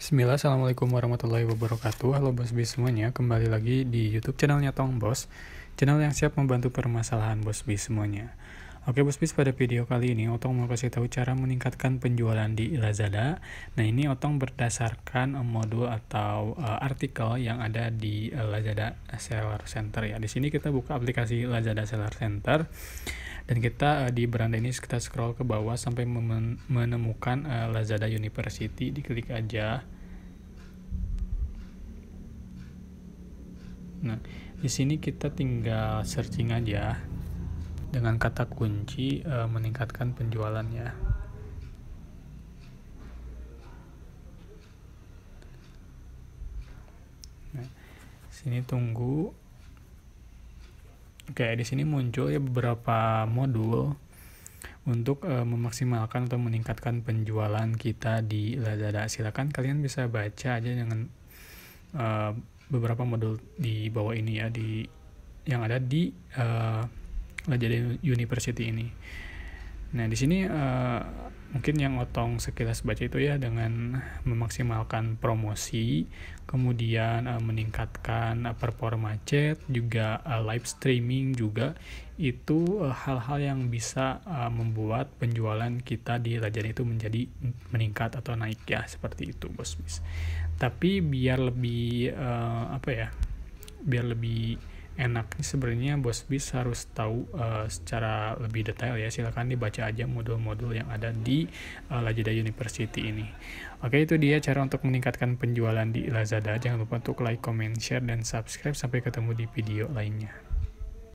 Bismillah, Assalamualaikum warahmatullahi wabarakatuh Halo Bos Bis semuanya, kembali lagi di Youtube channelnya Tong Bos Channel yang siap membantu permasalahan Bos Bis semuanya Oke bos bis pada video kali ini Otong mau kasih tahu cara meningkatkan penjualan di Lazada. Nah ini Otong berdasarkan eh, modul atau uh, artikel yang ada di uh, Lazada Seller Center ya. Di sini kita buka aplikasi Lazada Seller Center dan kita uh, di beranda ini kita scroll ke bawah sampai menemukan uh, Lazada University. Diklik aja. Nah di sini kita tinggal searching aja dengan kata kunci e, meningkatkan penjualannya. Nah, sini tunggu. Oke, di sini muncul ya beberapa modul untuk e, memaksimalkan atau meningkatkan penjualan kita di Lazada. Silakan kalian bisa baca aja dengan e, beberapa modul di bawah ini ya di yang ada di uh, Gajah University ini. Nah, di sini uh, mungkin yang otong sekilas baca itu ya dengan memaksimalkan promosi, kemudian uh, meningkatkan uh, performa chat, juga uh, live streaming juga itu hal-hal uh, yang bisa uh, membuat penjualan kita di Lajan itu menjadi meningkat atau naik ya seperti itu, Bos Tapi biar lebih uh, apa ya? Biar lebih enaknya sebenarnya bos bis harus tahu uh, secara lebih detail ya silahkan dibaca aja modul-modul yang ada di uh, Lazada University ini oke itu dia cara untuk meningkatkan penjualan di Lazada jangan lupa untuk like, comment, share, dan subscribe sampai ketemu di video lainnya